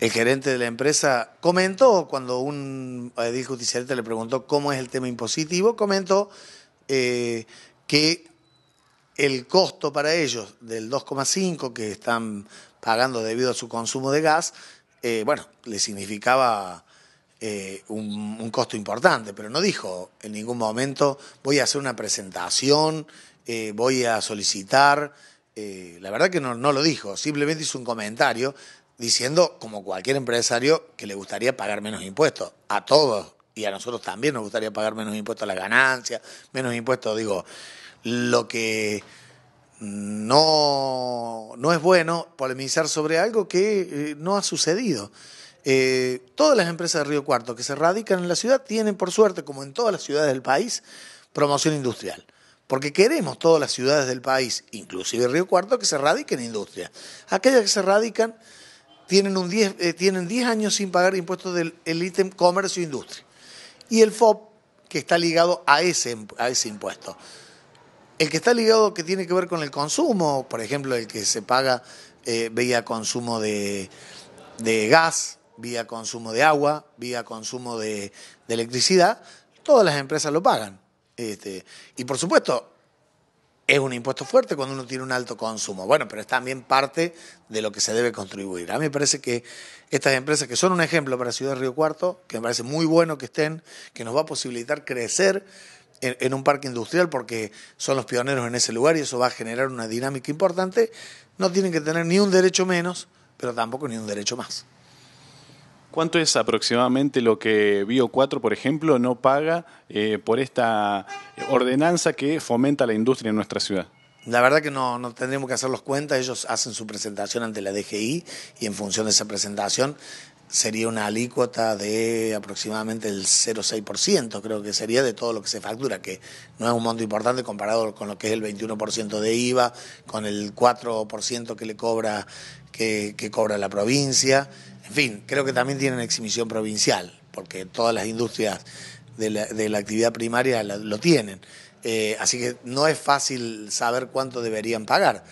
el gerente de la empresa comentó, cuando un edil eh, le preguntó cómo es el tema impositivo, comentó eh, que el costo para ellos del 2,5 que están pagando debido a su consumo de gas, eh, bueno, le significaba un, costo importante, pero no dijo en ningún momento voy a hacer una presentación, voy a solicitar, la verdad que no lo dijo, simplemente hizo un comentario diciendo, como cualquier empresario, que le gustaría pagar menos impuestos. A todos y a nosotros también nos gustaría pagar menos impuestos a la ganancia, menos impuestos, digo, lo que no, no es bueno polemizar sobre algo que eh, no ha sucedido. Eh, todas las empresas de Río Cuarto que se radican en la ciudad tienen, por suerte, como en todas las ciudades del país, promoción industrial. Porque queremos todas las ciudades del país, inclusive Río Cuarto, que se radiquen en industria. Aquellas que se radican tienen 10 eh, tienen años sin pagar impuestos del ítem comercio e industria. Y el FOP, que está ligado a ese, a ese impuesto. El que está ligado que tiene que ver con el consumo, por ejemplo, el que se paga eh, vía consumo de, de, gas, vía consumo de agua, vía consumo de, de electricidad, todas las empresas lo pagan. Este, y por supuesto, es un impuesto fuerte cuando uno tiene un alto consumo. Bueno, pero es también parte de lo que se debe contribuir. A mí me parece que estas empresas, que son un ejemplo para Ciudad de Río Cuarto, que me parece muy bueno que estén, que nos va a posibilitar crecer en un parque industrial porque son los pioneros en ese lugar y eso va a generar una dinámica importante, no tienen que tener ni un derecho menos, pero tampoco ni un derecho más. ¿Cuánto es aproximadamente lo que Bio 4, por ejemplo, no paga eh, por esta ordenanza que fomenta la industria en nuestra ciudad? La verdad que no, no tendríamos que hacer los cuentas, ellos hacen su presentación ante la DGI y en función de esa presentación sería una alícuota de aproximadamente el 0,6%, creo que sería de todo lo que se factura, que no es un monto importante comparado con lo que es el 21% de IVA, con el 4% que le cobra que, cobra la provincia. En fin, creo que también tienen exhibición provincial, porque todas las industrias de la, actividad primaria lo tienen. Eh, así que no es fácil saber cuánto deberían pagar.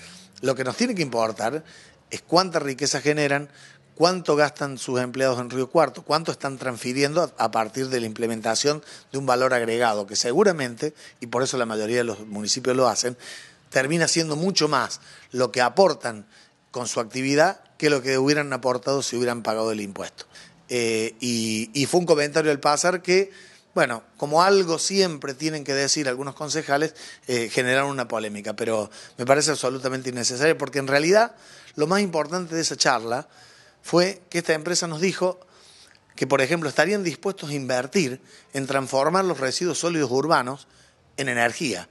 Lo que nos tiene que importar es cuánta riqueza generan, cuánto gastan sus empleados en Río Cuarto, cuánto están transfiriendo a partir de la implementación de un valor agregado, que seguramente, y por eso la mayoría de los municipios lo hacen, termina siendo mucho más lo que aportan con su actividad que lo que hubieran aportado si hubieran pagado el impuesto. Eh, y, fue un comentario del pasar que, bueno, como algo siempre tienen que decir algunos concejales, eh, generaron una polémica, pero me parece absolutamente innecesario porque en realidad lo más importante de esa charla fue que esta empresa nos dijo que, por ejemplo, estarían dispuestos a invertir en transformar los residuos sólidos urbanos en energía.